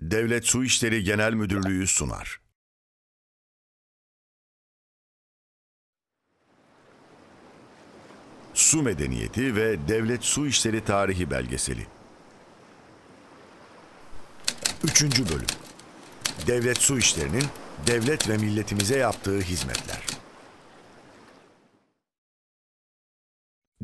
Devlet Su İşleri Genel Müdürlüğü sunar. Su Medeniyeti ve Devlet Su İşleri Tarihi Belgeseli 3. Bölüm Devlet Su İşleri'nin devlet ve milletimize yaptığı hizmetler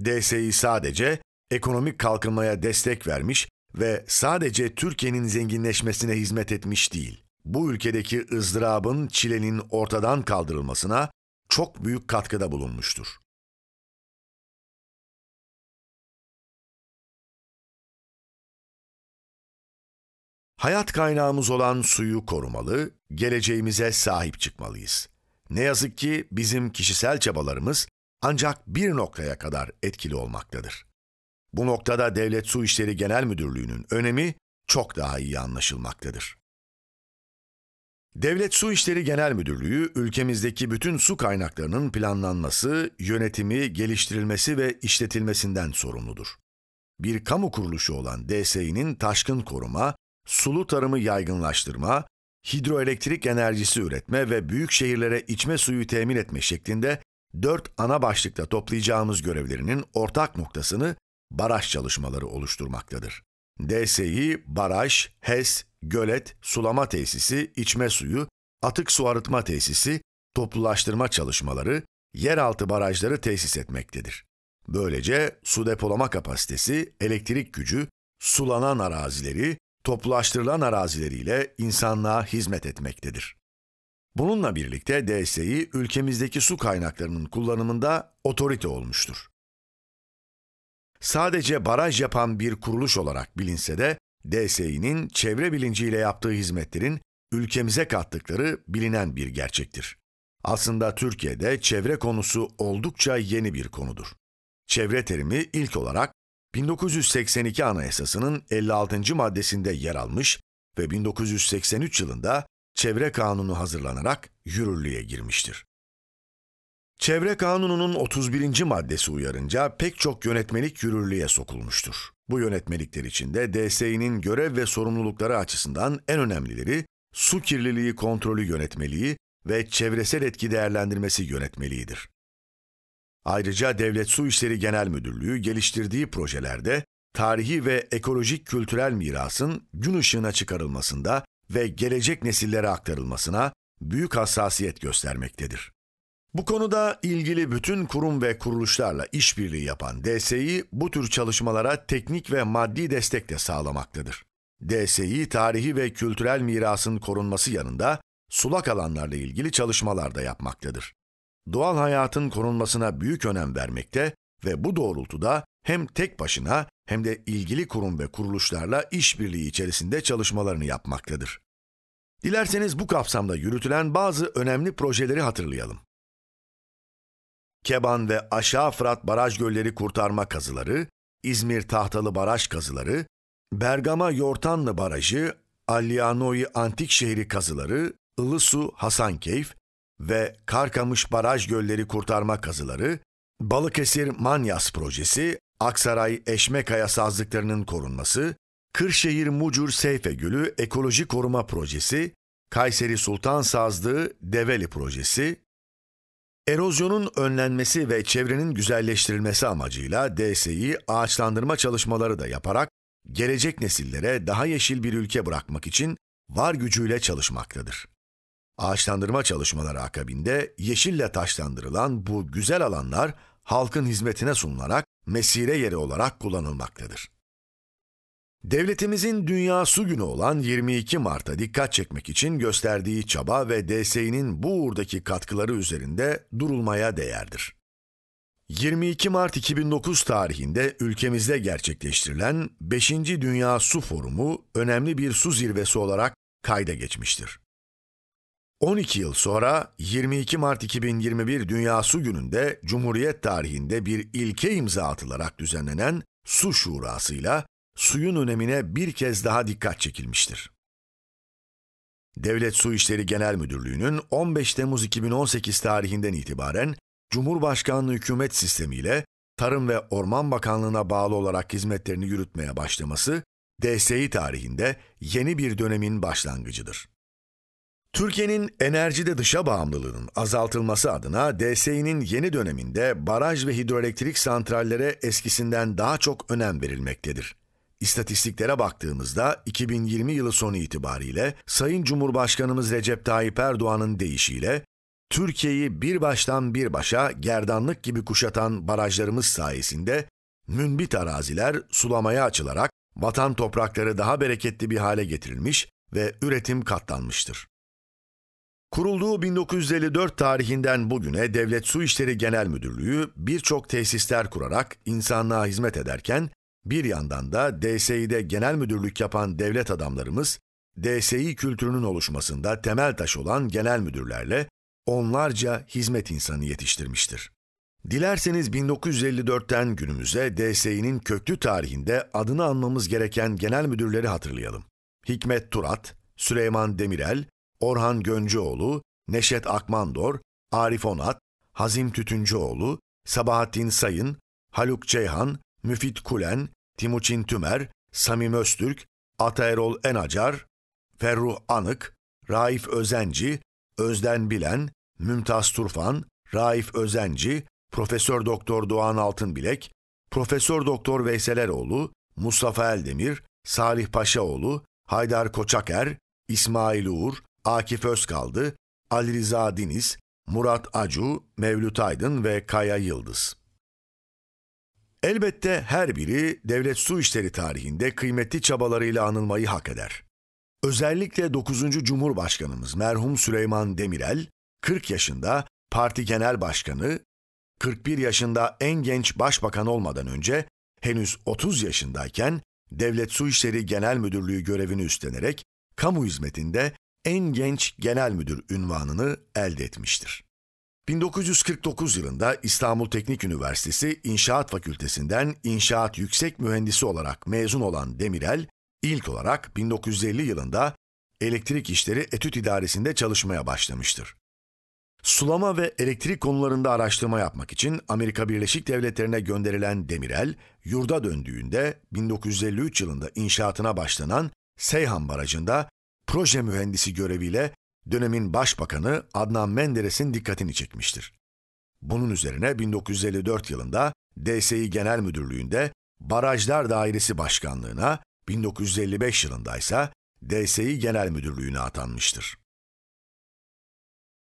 DSİ sadece ekonomik kalkınmaya destek vermiş ve sadece Türkiye'nin zenginleşmesine hizmet etmiş değil, bu ülkedeki ızdırabın, çilenin ortadan kaldırılmasına çok büyük katkıda bulunmuştur. Hayat kaynağımız olan suyu korumalı, geleceğimize sahip çıkmalıyız. Ne yazık ki bizim kişisel çabalarımız ancak bir noktaya kadar etkili olmaktadır. Bu noktada Devlet Su İşleri Genel Müdürlüğü'nün önemi çok daha iyi anlaşılmaktadır. Devlet Su İşleri Genel Müdürlüğü, ülkemizdeki bütün su kaynaklarının planlanması, yönetimi, geliştirilmesi ve işletilmesinden sorumludur. Bir kamu kuruluşu olan DSİ'nin taşkın koruma, sulu tarımı yaygınlaştırma, hidroelektrik enerjisi üretme ve büyük şehirlere içme suyu temin etme şeklinde dört ana başlıkta toplayacağımız görevlerinin ortak noktasını baraj çalışmaları oluşturmaktadır. DSİ, baraj, HES, gölet, sulama tesisi, içme suyu, atık su arıtma tesisi, toplulaştırma çalışmaları, yeraltı barajları tesis etmektedir. Böylece su depolama kapasitesi, elektrik gücü, sulanan arazileri, toplulaştırılan arazileriyle insanlığa hizmet etmektedir. Bununla birlikte DSİ ülkemizdeki su kaynaklarının kullanımında otorite olmuştur sadece baraj yapan bir kuruluş olarak bilinse de DSİ'nin çevre bilinciyle yaptığı hizmetlerin ülkemize kattıkları bilinen bir gerçektir. Aslında Türkiye'de çevre konusu oldukça yeni bir konudur. Çevre terimi ilk olarak 1982 Anayasası'nın 56. maddesinde yer almış ve 1983 yılında Çevre Kanunu hazırlanarak yürürlüğe girmiştir. Çevre Kanunu'nun 31. maddesi uyarınca pek çok yönetmelik yürürlüğe sokulmuştur. Bu yönetmelikler içinde DSİ'nin görev ve sorumlulukları açısından en önemlileri su kirliliği kontrolü yönetmeliği ve çevresel etki değerlendirmesi yönetmeliğidir. Ayrıca Devlet Su İşleri Genel Müdürlüğü geliştirdiği projelerde tarihi ve ekolojik kültürel mirasın gün ışığına çıkarılmasında ve gelecek nesillere aktarılmasına büyük hassasiyet göstermektedir. Bu konuda ilgili bütün kurum ve kuruluşlarla işbirliği yapan DSİ bu tür çalışmalara teknik ve maddi destek de sağlamaktadır. DSİ tarihi ve kültürel mirasın korunması yanında sulak alanlarla ilgili çalışmalar da yapmaktadır. Doğal hayatın korunmasına büyük önem vermekte ve bu doğrultuda hem tek başına hem de ilgili kurum ve kuruluşlarla işbirliği içerisinde çalışmalarını yapmaktadır. Dilerseniz bu kapsamda yürütülen bazı önemli projeleri hatırlayalım. Keban ve Aşağı Fırat baraj gölleri kurtarma kazıları, İzmir tahtalı baraj kazıları, Bergama Yortanlı barajı, Allianoi antik şehri kazıları, Ilısu Hasankeyf ve Karkamış baraj gölleri kurtarma kazıları, Balıkesir Manyas projesi, Aksaray Eşmekaya sazlıklarının korunması, Kırşehir Mucur Seyfe Gölü Ekoloji Koruma Projesi, Kayseri Sultan Sazlığı Develi Projesi, Erozyonun önlenmesi ve çevrenin güzelleştirilmesi amacıyla DSİ ağaçlandırma çalışmaları da yaparak gelecek nesillere daha yeşil bir ülke bırakmak için var gücüyle çalışmaktadır. Ağaçlandırma çalışmaları akabinde yeşille taşlandırılan bu güzel alanlar halkın hizmetine sunularak mesire yeri olarak kullanılmaktadır. Devletimizin Dünya Su Günü olan 22 Mart'a dikkat çekmek için gösterdiği çaba ve DSİ'nin bu uğurdaki katkıları üzerinde durulmaya değerdir. 22 Mart 2009 tarihinde ülkemizde gerçekleştirilen 5. Dünya Su Forumu önemli bir su zirvesi olarak kayda geçmiştir. 12 yıl sonra 22 Mart 2021 Dünya Su Günü'nde Cumhuriyet tarihinde bir ilke imza atılarak düzenlenen Su Şurası'yla suyun önemine bir kez daha dikkat çekilmiştir. Devlet Su İşleri Genel Müdürlüğü'nün 15 Temmuz 2018 tarihinden itibaren Cumhurbaşkanlığı hükümet sistemiyle Tarım ve Orman Bakanlığı'na bağlı olarak hizmetlerini yürütmeye başlaması, DSİ tarihinde yeni bir dönemin başlangıcıdır. Türkiye'nin enerjide dışa bağımlılığının azaltılması adına DSİ'nin yeni döneminde baraj ve hidroelektrik santrallere eskisinden daha çok önem verilmektedir. İstatistiklere baktığımızda 2020 yılı sonu itibariyle Sayın Cumhurbaşkanımız Recep Tayyip Erdoğan'ın deyişiyle Türkiye'yi bir baştan bir başa gerdanlık gibi kuşatan barajlarımız sayesinde münbit araziler sulamaya açılarak vatan toprakları daha bereketli bir hale getirilmiş ve üretim katlanmıştır. Kurulduğu 1954 tarihinden bugüne Devlet Su İşleri Genel Müdürlüğü birçok tesisler kurarak insanlığa hizmet ederken bir yandan da DSİ'de genel müdürlük yapan devlet adamlarımız, DSİ kültürünün oluşmasında temel taş olan genel müdürlerle onlarca hizmet insanı yetiştirmiştir. Dilerseniz 1954'ten günümüze DSİ'nin köklü tarihinde adını anmamız gereken genel müdürleri hatırlayalım. Hikmet Turat, Süleyman Demirel, Orhan Göncüoğlu, Neşet Akmandor, Arif Onat, Hazim Tütüncüoğlu, Sabahattin Sayın, Haluk Ceyhan, Müfit Kulen, Timuçin Tümer, Samim Öztürk, Ataerol Enacar, Ferruh Anık, Raif Özenci, Özden Bilen, Mümtaz Turfan, Raif Özenci, Profesör Doktor Doğan Altınbilek, Profesör Doktor Veysel Eroğlu, Mustafa Eldemir, Salih Paşaoğlu, Haydar Koçaker, İsmail Uğur, Akif Özkaldı, Ali Rıza Diniz, Murat Acu, Mevlüt Aydın ve Kaya Yıldız. Elbette her biri devlet su işleri tarihinde kıymetli çabalarıyla anılmayı hak eder. Özellikle 9. Cumhurbaşkanımız merhum Süleyman Demirel, 40 yaşında parti genel başkanı, 41 yaşında en genç başbakan olmadan önce henüz 30 yaşındayken Devlet Su İşleri Genel Müdürlüğü görevini üstlenerek kamu hizmetinde en genç genel müdür ünvanını elde etmiştir. 1949 yılında İstanbul Teknik Üniversitesi İnşaat Fakültesinden İnşaat Yüksek Mühendisi olarak mezun olan Demirel, ilk olarak 1950 yılında Elektrik İşleri Etüt İdaresi'nde çalışmaya başlamıştır. Sulama ve elektrik konularında araştırma yapmak için Amerika Birleşik Devletleri'ne gönderilen Demirel, yurda döndüğünde 1953 yılında inşaatına başlanan Seyhan Barajı'nda proje mühendisi göreviyle dönemin başbakanı Adnan Menderes'in dikkatini çekmiştir. Bunun üzerine 1954 yılında DSİ Genel Müdürlüğü'nde Barajlar Dairesi Başkanlığı'na, 1955 yılında ise DSİ Genel Müdürlüğü'ne atanmıştır.